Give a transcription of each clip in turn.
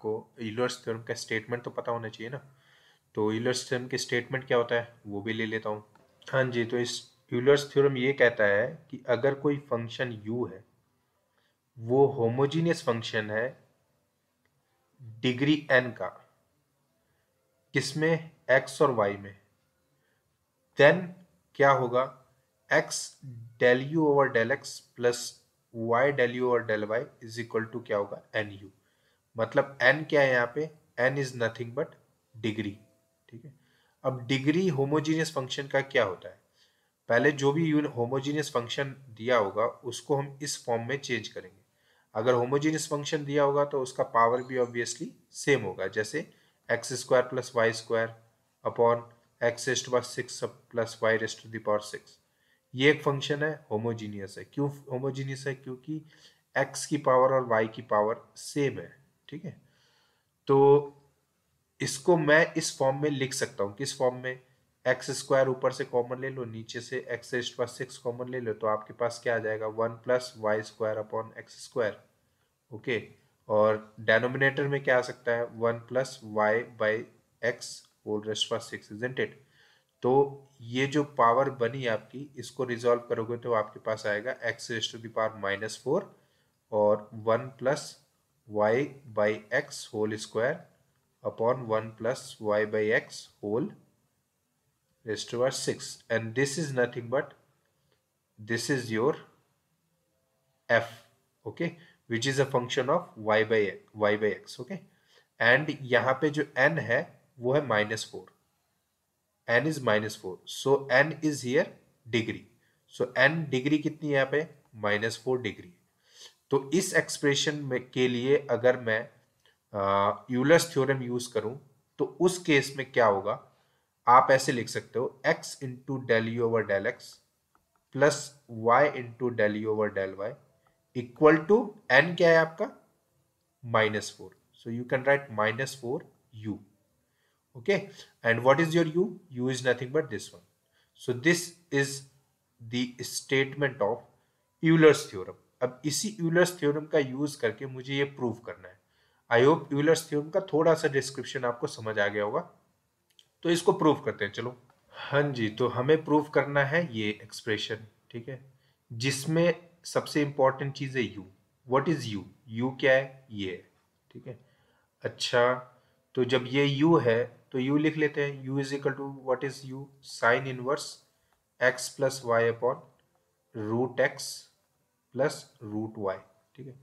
आपको ईलर्स थ्योरम का स्टेटमेंट तो पता होना चाहिए ना तो यूलर्स थ्योरम के स्टेटमेंट क्या होता है वो भी ले लेता हूँ हाँ जी तो इस यूलर्स थ्योरम ये कहता है कि अगर कोई फंक्शन u है वो होमोजीनियस फंक्शन है डिग्री n का किसमें x और y में देन क्या होगा x del u over del x plus y del u over del y is equal to क्या होगा एन यू मतलब एन क्या है यहाँ पे n is nothing but degree ठीक है अब डिग्री होमोजीनियस फंक्शन का क्या होता है पहले जो भी होमोजीनियस फंक्शन दिया होगा उसको हम इस फॉर्म में चेंज करेंगे अगर होमोजीनियस फंक्शन दिया होगा तो उसका पावर भी ऑब्वियसली सेम होगा जैसे x square plus y square upon x raised to six plus y raised to the power six ये एक फंक्शन है होमोजीनियस है क्यों होमोजीनियस है क्योंकि एक्स की पावर और वाई की पावर सेम है ठीक है तो इसको मैं इस फॉर्म में लिख सकता हूं किस फॉर्म में एक्स स्क्वायर ऊपर से कॉमन ले लो नीचे से एक्स इज पास सिक्स कॉमन ले लो तो आपके पास क्या आ जाएगा one plus y square upon x square okay और डेनोमिनेटर में क्या आ सकता है one plus y by x whole raised पास सिक्स इज इट तो ये जो पावर बनी आपकी इसको रिजॉल्व करोगे तो आपके पास आएगा x raised to the power minus four और one plus y by x whole square upon 1 plus y by x whole raised to power 6 and this is nothing but this is your f okay which is a function of y by y by x okay and यहाँ पे जो n है वो है minus 4 n is minus 4 so n is here degree so n degree कितनी यहाँ पे minus 4 degree तो इस एक्सप्रेशन में के लिए अगर मैं यूलर्स थ्योरम यूज करूं तो उस केस में क्या होगा आप ऐसे लिख सकते हो x into del u over del x plus y into del u over del y equal to n क्या है आपका minus four so you can write minus four u okay and what is your u u is nothing but this one so this is the statement of Euler's theorem अब इसी Euler's theorem का use करके मुझे ये prove करना है I hope Euler's theorem का थोड़ा सा डिस्क्रिप्शन आपको समझ आ गया होगा तो इसको प्रूव करते हैं चलो हाँ जी तो हमें प्रूव करना है ये एक्सप्रेशन ठीक है जिसमें सबसे इंपॉर्टेंट चीज़ है u what is u u क्या है ये ठीक है अच्छा तो जब ये यू है तो यू लिख लेते हैं u is equal to what is u sine inverse x plus y upon root x plus root y ठीक है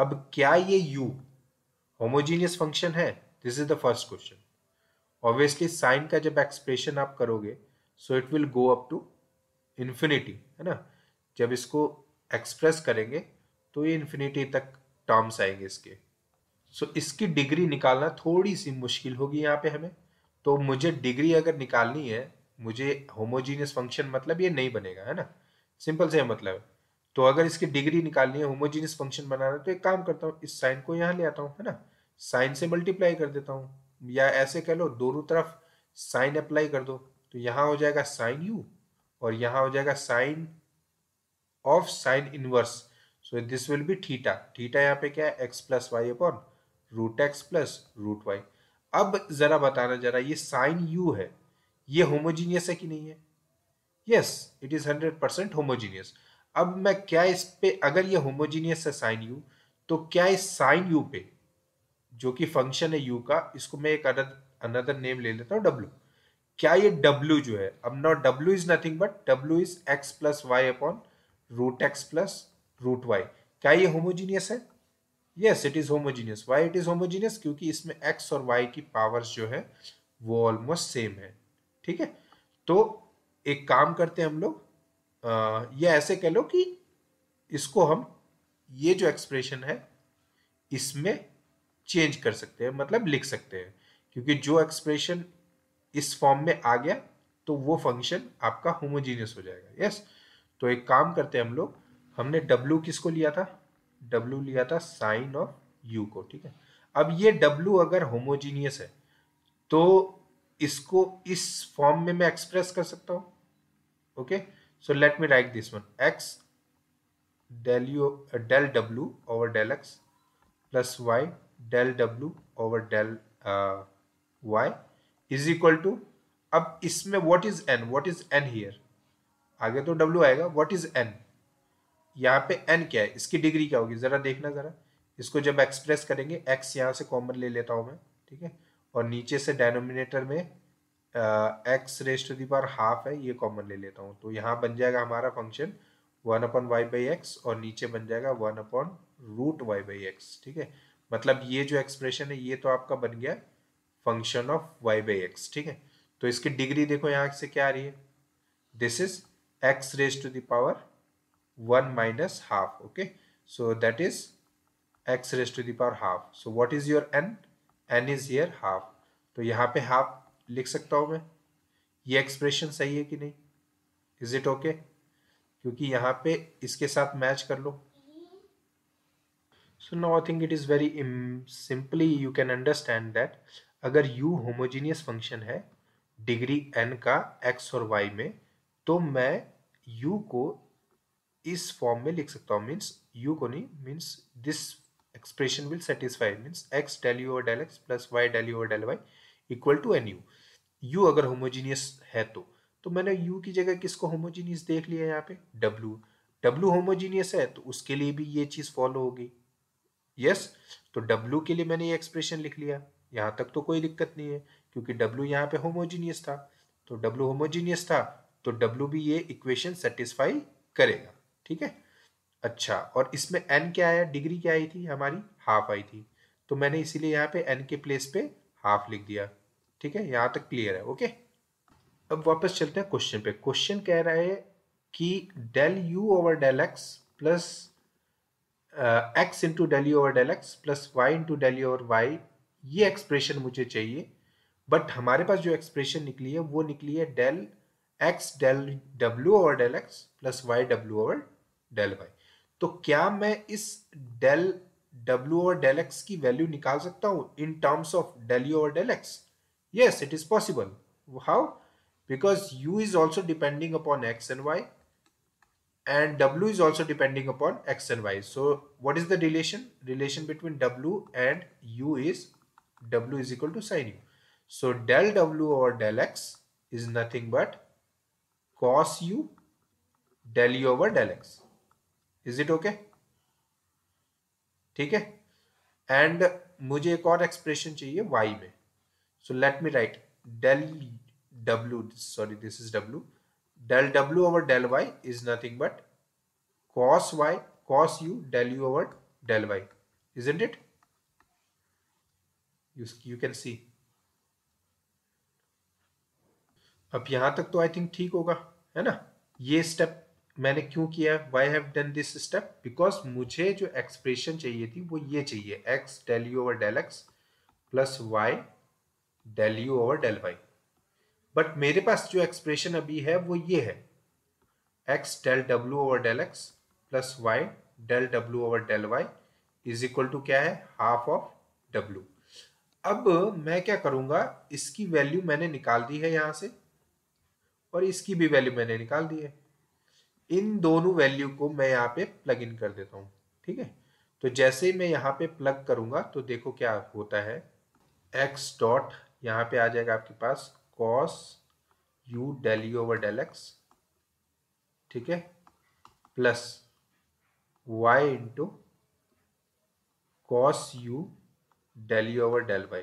अब क्या ये यू होमोजीनियस फंक्शन है this is the first question obviously sine का जब एक्सप्रेशन आप करोगे so it will go up to infinity है ना जब इसको एक्सप्रेस करेंगे तो ये इन्फिनिटी तक टर्म्स आएंगे इसके सो so, इसकी डिग्री निकालना थोड़ी सी मुश्किल होगी यहाँ पे हमें तो मुझे डिग्री अगर निकालनी है मुझे होमोजीनियस फंक्शन मतलब ये नहीं बनेगा है ना सिंपल से मतलब है तो अगर इसकी डिग्री निकालनी है होमोजीनियस फंक्शन बनाना है तो एक काम करता हूँ इस साइन को यहाँ ले आता हूँ है ना साइन से मल्टीप्लाई कर देता हूँ या ऐसे कह लो दोनों तरफ साइन अप्लाई कर दो तो यहाँ हो जाएगा साइन यू और यहाँ हो जाएगा sine of sine inverse so this will be theta theta यहाँ पे क्या है x plus y upon root x plus root y अब जरा बताना जरा ये साइन यू है ये होमोजीनियस है कि नहीं है yes it is hundred percent homogeneous अब मैं क्या इस पे अगर ये होमोजीनियस है साइन यू तो क्या इस साइन यू पे जो कि फंक्शन है यू का इसको मैं एक अनदर नेम ले लेता हूँ डब्ल्यू क्या ये डब्ल्यू जो है अब not W is nothing but W is x plus y upon root x plus root y क्या ये होमोजीनियस है yes it is homogeneous why it is homogeneous क्योंकि इसमें एक्स और वाई की पावर्स जो है वो ऑलमोस्ट सेम है ठीक है तो एक काम करते हैं हम लोग ये ऐसे कह लो कि इसको हम ये जो एक्सप्रेशन है इसमें चेंज कर सकते हैं मतलब लिख सकते हैं क्योंकि जो एक्सप्रेशन इस फॉर्म में आ गया तो वो फंक्शन आपका होमोजीनियस हो जाएगा यस तो एक काम करते हैं हम लोग हमने डब्लू किसको लिया था डब्लू लिया था साइन ऑफ यू को ठीक है अब ये डब्लू अगर होमोजीनियस है तो इसको इस फॉर्म में मैं एक्सप्रेस कर सकता हूँ okay okay? so let me write this one x del u uh, del w over del x plus y del w over del uh, y is equal to अब इसमें what is n what is n here आगे तो w आएगा what is an यहाँ पे N क्या है इसकी डिग्री क्या होगी जरा देखना जरा इसको जब एक्सप्रेस करेंगे एक्स यहाँ से कॉमन ले लेता हूँ मैं ठीक है और नीचे से डेनोमिनेटर में x raised to the power half है ये कॉमन ले लेता हूँ तो यहाँ बन जाएगा हमारा function one upon y by x और नीचे बन जाएगा one upon root y by x ठीक है मतलब ये जो एक्सप्रेशन है ये तो आपका बन गया function of y by x ठीक है तो इसकी डिग्री देखो यहाँ से क्या आ रही है this is x raised to the power one minus half okay so that is x raised to the power half so what is your n n is yeah half तो यहाँ पे हाफ लिख सकता हूँ मैं ये एक्सप्रेशन सही है कि नहीं इज इट ओके क्योंकि यहाँ पे इसके साथ मैच कर लो so now I think it is very simply you can understand that अगर u होमोजीनियस फंक्शन है डिग्री n का x और y में तो मैं u को इस फॉर्म में लिख सकता हूँ मीन्स u को नहीं means this expression will satisfy means x del u और del x plus y del u और del y equal to n u u अगर होमोजीनियस है तो तो मैंने यू की जगह किसको होमोजीनियस देख लिया यहाँ पे डब्ल्यू डब्ल्यू होमोजीनियस है तो उसके लिए भी ये चीज़ फॉलो होगी यस तो डब्ल्यू के लिए मैंने ये एक्सप्रेशन लिख लिया यहाँ तक तो कोई दिक्कत नहीं है क्योंकि डब्ल्यू यहाँ पे होमोजीनियस था तो डब्ल्यू होमोजीनियस था तो डब्ल्यू भी ये इक्वेशन सेटिस्फाई करेगा ठीक है अच्छा और इसमें एन क्या आया डिग्री क्या आई थी हमारी हाफ आई थी तो मैंने इसीलिए यहाँ पे एन के प्लेस पे हाफ लिख दिया ठीक है यहां तक क्लियर है ओके अब वापस चलते हैं क्वेश्चन पे क्वेश्चन कह रहा है कि del u over del x plus x into del u over del x plus y into del u over y ये एक्सप्रेशन मुझे चाहिए बट हमारे पास जो एक्सप्रेशन निकली है वो निकली है del x del W over del x plus Y W over del Y तो क्या मैं इस del W over del x की वैल्यू निकाल सकता हूं in terms of del u over del x Yes, it is possible. How? Because u is also depending upon x and y and w is also depending upon x and y. So what is the relation? Relation between w and u is w is equal to sine u. So del w over del x is nothing but cos u del u over del x. Is it okay? ठीक है and मुझे एक और expression चाहिए y में so let me write del w sorry this is w del w over del y is nothing but cos y cos u del u over del y isn't it you, you can see अब यहां तक तो I think ठीक होगा है ना ये step मैंने क्यों किया why have done this step because मुझे जो एक्सप्रेशन चाहिए थी वो ये चाहिए x del u over del x plus y del u over del Y but मेरे पास जो एक्सप्रेशन अभी है वो ये है x del W over del x plus y del W over del y is equal to क्या है half of W अब मैं क्या करूंगा इसकी वैल्यू मैंने निकाल दी है यहां से और इसकी भी वैल्यू मैंने निकाल दी है इन दोनों वैल्यू को मैं यहाँ पे प्लग इन कर देता हूँ ठीक है तो जैसे ही मैं यहाँ पे प्लग करूंगा तो देखो क्या होता है एक्स डॉट यहाँ पे आ जाएगा आपके पास cos u del u over del x ठीक है plus y into cos u del u over del Y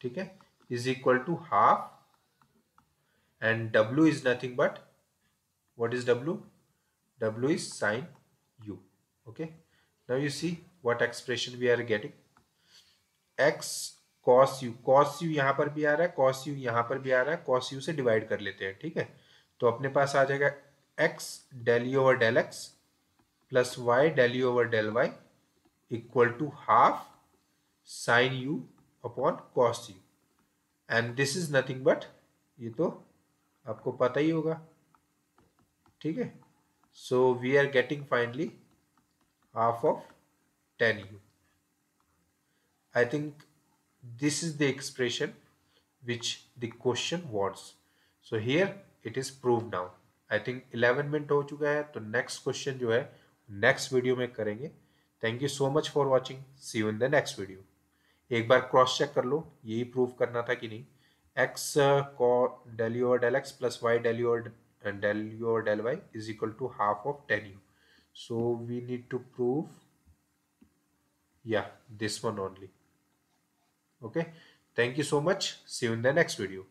ठीक है is equal to half and W is nothing but what is W W is sine you okay now you see what expression we are getting x cos u cos u यहाँ पर भी आ रहा है cos u यहाँ पर भी आ रहा है कॉस यू से डिवाइड कर लेते हैं ठीक है तो अपने पास आ जाएगा x del u over del x plus y del u over del y equal to half sine u upon cos u and this is nothing but ये तो आपको पता ही होगा ठीक है so we are getting finally half of tan u I think this is the expression which the question wants so here it is proved now I think eleven minute हो चुका है तो नेक्स्ट क्वेश्चन जो है next video में करेंगे thank you so much for watching see you in the next video एक बार क्रॉस चेक कर लो यही प्रूव करना था कि नहीं एक्स डेल यू और del x plus y del u और डेल यू और del y is equal to half of tan u so we need to prove yeah this one only Okay. Thank you so much. See you in the next video.